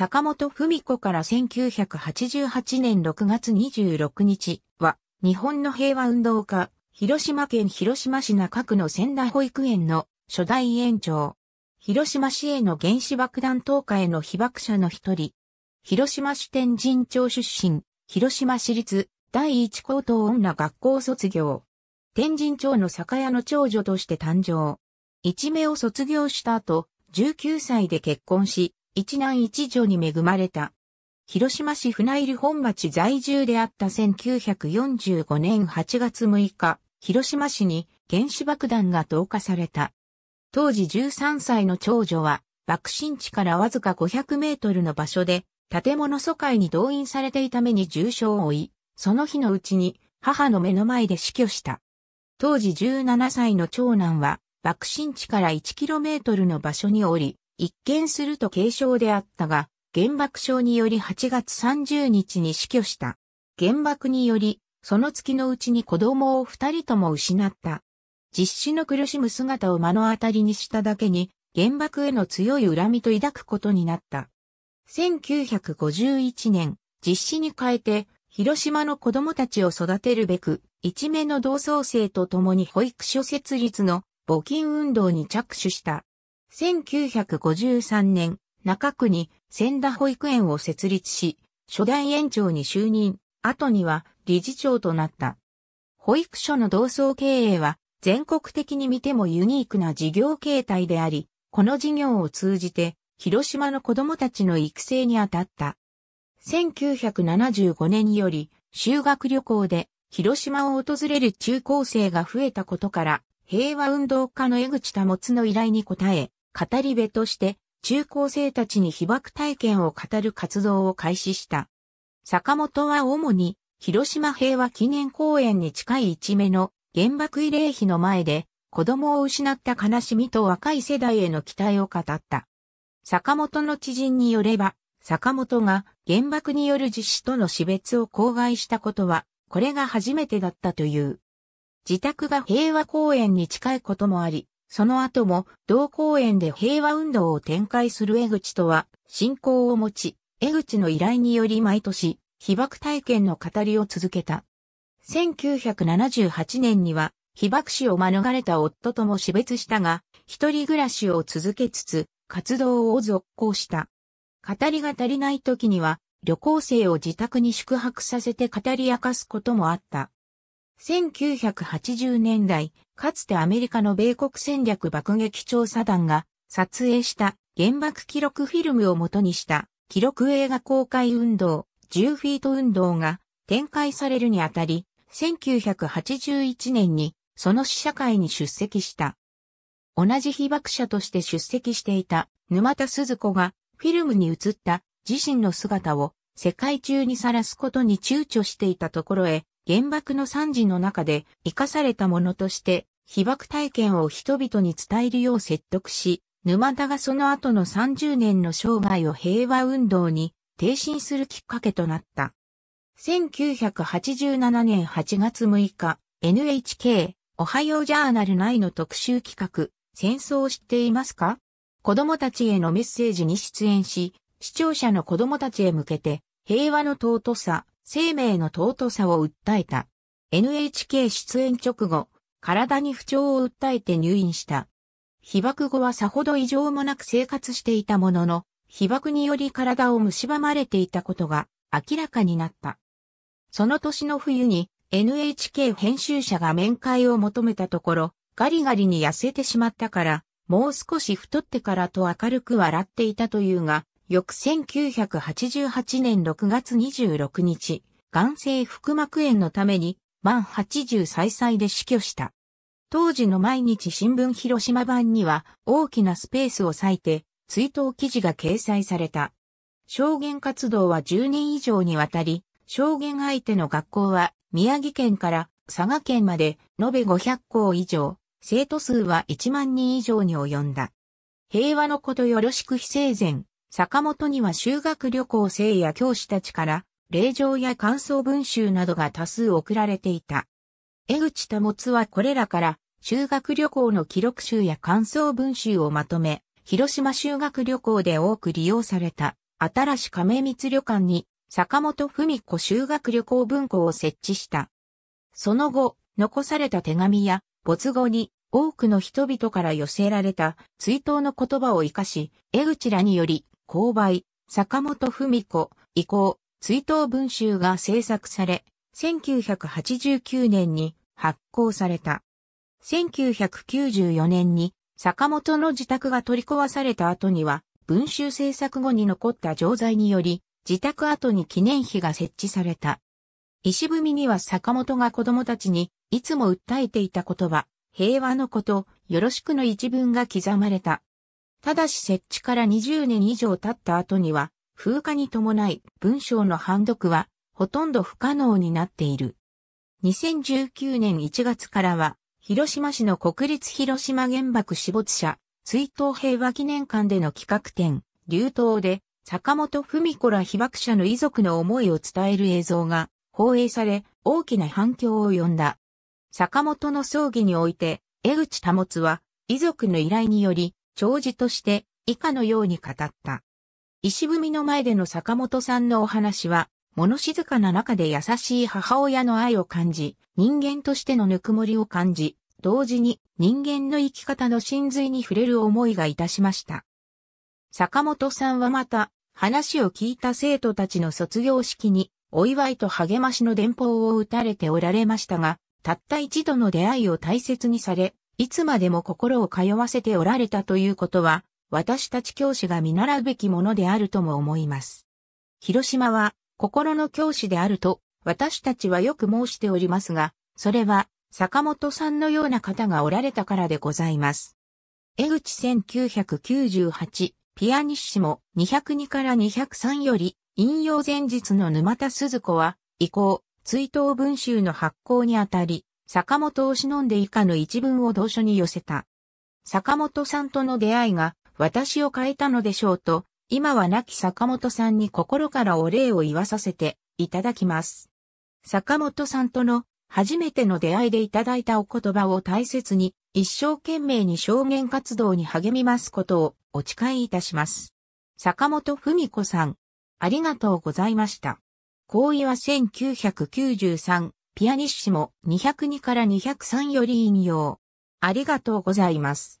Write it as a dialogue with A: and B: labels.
A: 坂本文子から1988年6月26日は、日本の平和運動家、広島県広島市中区の仙台保育園の初代園長。広島市への原子爆弾投下への被爆者の一人。広島市天神町出身、広島市立第一高等女学校卒業。天神町の酒屋の長女として誕生。一名を卒業した後、19歳で結婚し、一男一女に恵まれた。広島市船入本町在住であった1945年8月6日、広島市に原子爆弾が投下された。当時13歳の長女は爆心地からわずか500メートルの場所で建物疎開に動員されていために重傷を負い、その日のうちに母の目の前で死去した。当時17歳の長男は爆心地から1キロメートルの場所におり、一見すると軽症であったが、原爆症により8月30日に死去した。原爆により、その月のうちに子供を二人とも失った。実施の苦しむ姿を目の当たりにしただけに、原爆への強い恨みと抱くことになった。1951年、実施に変えて、広島の子供たちを育てるべく、一面の同窓生と共に保育所設立の募金運動に着手した。1953年、中区に千田保育園を設立し、初代園長に就任、後には理事長となった。保育所の同窓経営は全国的に見てもユニークな事業形態であり、この事業を通じて広島の子供たちの育成に当たった。1975年より修学旅行で広島を訪れる中高生が増えたことから、平和運動家の江口保の依頼に応え、語り部として中高生たちに被爆体験を語る活動を開始した。坂本は主に広島平和記念公園に近い一目の原爆慰霊碑の前で子供を失った悲しみと若い世代への期待を語った。坂本の知人によれば、坂本が原爆による実施との死別を口外したことは、これが初めてだったという。自宅が平和公園に近いこともあり、その後も同公園で平和運動を展開する江口とは信仰を持ち、江口の依頼により毎年被爆体験の語りを続けた。1978年には被爆死を免れた夫とも死別したが、一人暮らしを続けつつ、活動を続行した。語りが足りない時には、旅行生を自宅に宿泊させて語り明かすこともあった。1980年代、かつてアメリカの米国戦略爆撃調査団が撮影した原爆記録フィルムを元にした記録映画公開運動10フィート運動が展開されるにあたり1981年にその試写会に出席した。同じ被爆者として出席していた沼田鈴子がフィルムに映った自身の姿を世界中にさらすことに躊躇していたところへ原爆の惨事の中で生かされたものとして被爆体験を人々に伝えるよう説得し、沼田がその後の30年の生涯を平和運動に挺身するきっかけとなった。1987年8月6日、NHK、おはようジャーナル内の特集企画、戦争を知っていますか子供たちへのメッセージに出演し、視聴者の子供たちへ向けて、平和の尊さ、生命の尊さを訴えた。NHK 出演直後、体に不調を訴えて入院した。被爆後はさほど異常もなく生活していたものの、被爆により体を蝕まれていたことが明らかになった。その年の冬に NHK 編集者が面会を求めたところ、ガリガリに痩せてしまったから、もう少し太ってからと明るく笑っていたというが、翌1988年6月26日、眼性腹膜炎のために満80歳歳で死去した。当時の毎日新聞広島版には大きなスペースを割いて追悼記事が掲載された。証言活動は10年以上にわたり、証言相手の学校は宮城県から佐賀県まで延べ500校以上、生徒数は1万人以上に及んだ。平和のことよろしく非生前、坂本には修学旅行生や教師たちから令状や感想文集などが多数送られていた。江口保はこれらから修学旅行の記録集や感想文集をまとめ、広島修学旅行で多く利用された、新し亀光旅館に、坂本文子修学旅行文庫を設置した。その後、残された手紙や没後に多くの人々から寄せられた追悼の言葉を活かし、江口らにより、購買、坂本文子、移行、追悼文集が制作され、1989年に発行された。1994年に坂本の自宅が取り壊された後には、文集制作後に残った錠剤により、自宅後に記念碑が設置された。石踏みには坂本が子供たちに、いつも訴えていた言葉、平和のこと、よろしくの一文が刻まれた。ただし設置から20年以上経った後には、風化に伴い文章の判読はほとんど不可能になっている。2019年1月からは、広島市の国立広島原爆死没者、追悼平和記念館での企画展、流頭で、坂本文子ら被爆者の遺族の思いを伝える映像が放映され、大きな反響を呼んだ。坂本の葬儀において、江口保は、遺族の依頼により、弔辞として、以下のように語った。石踏みの前での坂本さんのお話は、物静かな中で優しい母親の愛を感じ、人間としてのぬくもりを感じ、同時に人間の生き方の真髄に触れる思いがいたしました。坂本さんはまた、話を聞いた生徒たちの卒業式に、お祝いと励ましの電報を打たれておられましたが、たった一度の出会いを大切にされ、いつまでも心を通わせておられたということは、私たち教師が見習うべきものであるとも思います。広島は心の教師であると私たちはよく申しておりますが、それは坂本さんのような方がおられたからでございます。江口1998ピアニッシモ202から203より引用前日の沼田鈴子は以降追悼文集の発行にあたり坂本を忍んで以下の一文を同書に寄せた。坂本さんとの出会いが私を変えたのでしょうと、今は亡き坂本さんに心からお礼を言わさせていただきます。坂本さんとの初めての出会いでいただいたお言葉を大切に、一生懸命に証言活動に励みますことをお誓いいたします。坂本文子さん、ありがとうございました。行為は1993、ピアニッシモ202から203より引用。ありがとうございます。